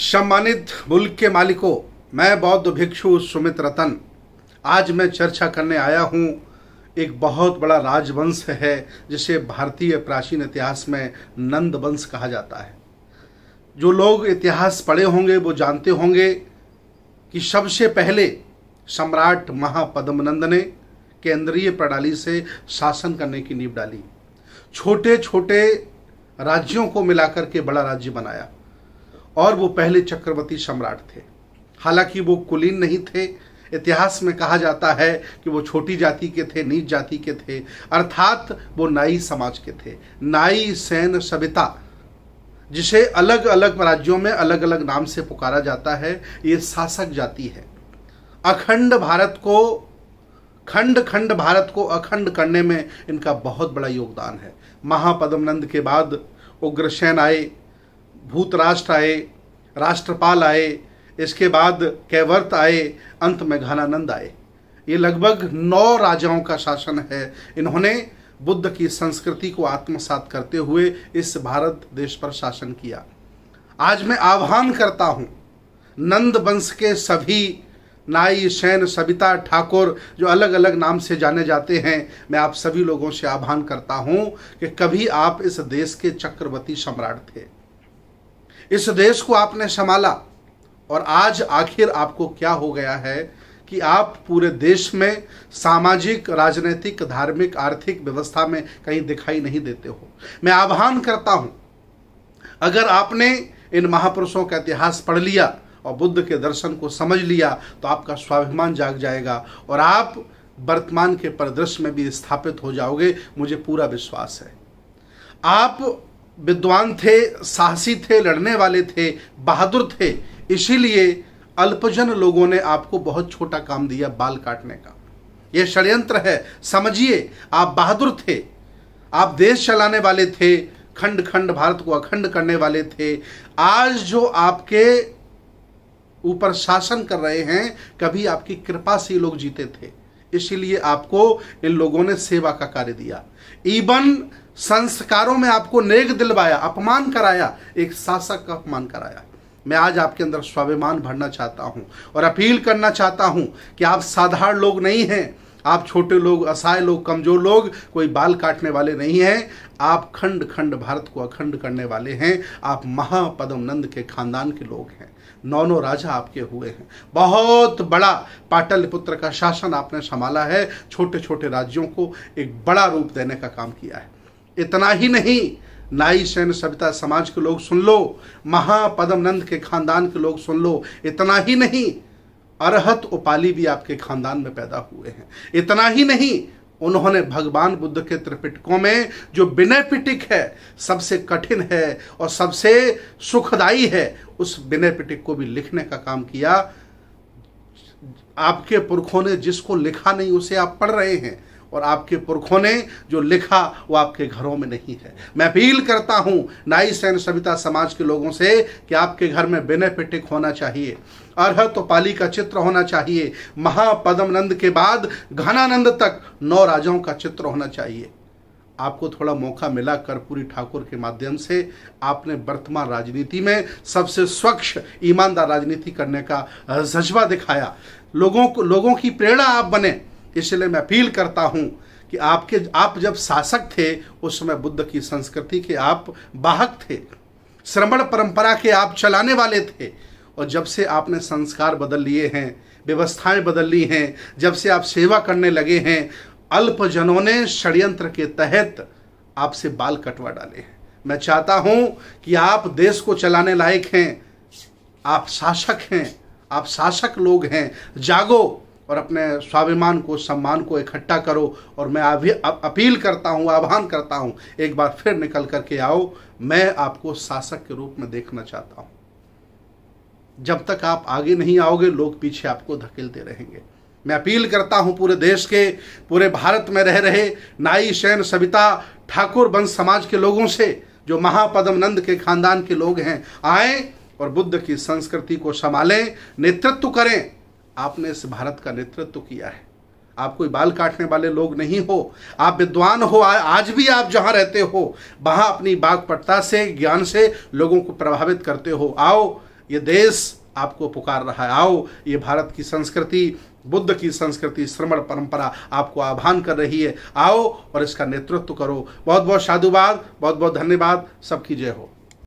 सम्मानित मुल्क के मालिकों मैं बौद्ध भिक्षु सुमित रतन आज मैं चर्चा करने आया हूँ एक बहुत बड़ा राजवंश है जिसे भारतीय प्राचीन इतिहास में नंद वंश कहा जाता है जो लोग इतिहास पढ़े होंगे वो जानते होंगे कि सबसे पहले सम्राट महापद्मनंद ने केंद्रीय प्रणाली से शासन करने की नींव डाली छोटे छोटे राज्यों को मिलाकर के बड़ा राज्य बनाया और वो पहले चक्रवर्ती सम्राट थे हालांकि वो कुलीन नहीं थे इतिहास में कहा जाता है कि वो छोटी जाति के थे नीच जाति के थे अर्थात वो नाई समाज के थे नाई सैन सविता जिसे अलग अलग राज्यों में अलग अलग नाम से पुकारा जाता है ये शासक जाति है अखंड भारत को खंड खंड भारत को अखंड करने में इनका बहुत बड़ा योगदान है महापदमनंद के बाद उग्रसेन आए भूत राष्ट्र आए राष्ट्रपाल आए इसके बाद कैवर्त आए अंत में घनानंद आए ये लगभग नौ राजाओं का शासन है इन्होंने बुद्ध की संस्कृति को आत्मसात करते हुए इस भारत देश पर शासन किया आज मैं आह्वान करता हूँ नंद वंश के सभी नाई शैन सविता ठाकुर जो अलग अलग नाम से जाने जाते हैं मैं आप सभी लोगों से आह्वान करता हूँ कि कभी आप इस देश के चक्रवर्ती सम्राट थे इस देश को आपने संभाला और आज आखिर आपको क्या हो गया है कि आप पूरे देश में सामाजिक राजनीतिक धार्मिक आर्थिक व्यवस्था में कहीं दिखाई नहीं देते हो मैं आह्वान करता हूं अगर आपने इन महापुरुषों का इतिहास पढ़ लिया और बुद्ध के दर्शन को समझ लिया तो आपका स्वाभिमान जाग जाएगा और आप वर्तमान के परिदृश्य में भी स्थापित हो जाओगे मुझे पूरा विश्वास है आप विद्वान थे साहसी थे लड़ने वाले थे बहादुर थे इसीलिए अल्पजन लोगों ने आपको बहुत छोटा काम दिया बाल काटने का यह षड्यंत्र है समझिए आप बहादुर थे आप देश चलाने वाले थे खंड खंड भारत को अखंड करने वाले थे आज जो आपके ऊपर शासन कर रहे हैं कभी आपकी कृपा से लोग जीते थे इसीलिए आपको इन लोगों ने सेवा का कार्य दिया इवन संस्कारों में आपको नेक दिलवाया अपमान कराया एक शासक का अपमान कराया मैं आज आपके अंदर स्वाभिमान भरना चाहता हूं और अपील करना चाहता हूं कि आप साधारण लोग नहीं हैं आप छोटे लोग असहाय लोग कमजोर लोग कोई बाल काटने वाले नहीं हैं आप खंड खंड भारत को अखंड करने वाले हैं आप महापदम नंद के खानदान के लोग हैं नौ नौ राजा आपके हुए हैं बहुत बड़ा पाटलिपुत्र का शासन आपने संभाला है छोटे छोटे राज्यों को एक बड़ा रूप देने का काम किया है इतना ही नहीं नाई सैन सभ्यता समाज के लोग सुन लो महापदम नंद के खानदान के लोग सुन लो इतना ही नहीं अरहत उपाली भी आपके खानदान में पैदा हुए हैं इतना ही नहीं उन्होंने भगवान बुद्ध के त्रिपिटकों में जो विनय पिटिक है सबसे कठिन है और सबसे सुखदाई है उस विनय पिटिक को भी लिखने का काम किया आपके पुरखों ने जिसको लिखा नहीं उसे आप पढ़ रहे हैं और आपके पुरखों ने जो लिखा वो आपके घरों में नहीं है मैं अपील करता हूँ नाई सैन सविता समाज के लोगों से कि आपके घर में बिना पिटिक होना चाहिए अर्ह तो पाली का चित्र होना चाहिए महापदमनंद के बाद घनानंद तक नौ राजाओं का चित्र होना चाहिए आपको थोड़ा मौका मिला कर्पूरी ठाकुर के माध्यम से आपने वर्तमान राजनीति में सबसे स्वच्छ ईमानदार राजनीति करने का जज्बा दिखाया लोगों को लोगों की प्रेरणा आप बने इसलिए मैं अपील करता हूँ कि आपके आप जब शासक थे उस समय बुद्ध की संस्कृति के आप बाहक थे श्रमण परंपरा के आप चलाने वाले थे और जब से आपने संस्कार बदल लिए हैं व्यवस्थाएं बदल ली हैं जब से आप सेवा करने लगे हैं अल्पजनों ने षड्यंत्र के तहत आपसे बाल कटवा डाले हैं मैं चाहता हूं कि आप देश को चलाने लायक हैं आप शासक हैं आप शासक लोग हैं जागो और अपने स्वाभिमान को सम्मान को इकट्ठा करो और मैं अभी अपील करता हूँ आह्वान करता हूँ एक बार फिर निकल करके आओ मैं आपको शासक के रूप में देखना चाहता हूँ जब तक आप आगे नहीं आओगे लोग पीछे आपको धकेलते रहेंगे मैं अपील करता हूं पूरे देश के पूरे भारत में रह रहे नाई शैन सविता ठाकुर वंश समाज के लोगों से जो महापदम नंद के खानदान के लोग हैं आए और बुद्ध की संस्कृति को संभालें नेतृत्व करें आपने इस भारत का नेतृत्व किया है आप कोई बाल काटने वाले लोग नहीं हो आप विद्वान हो आज भी आप जहां रहते हो वहां अपनी बागपटता से ज्ञान से लोगों को प्रभावित करते हो आओ ये देश आपको पुकार रहा है आओ ये भारत की संस्कृति बुद्ध की संस्कृति श्रमण परंपरा आपको आह्वान कर रही है आओ और इसका नेतृत्व करो बहुत बहुत साधुवाद बहुत बहुत धन्यवाद सबकी जय हो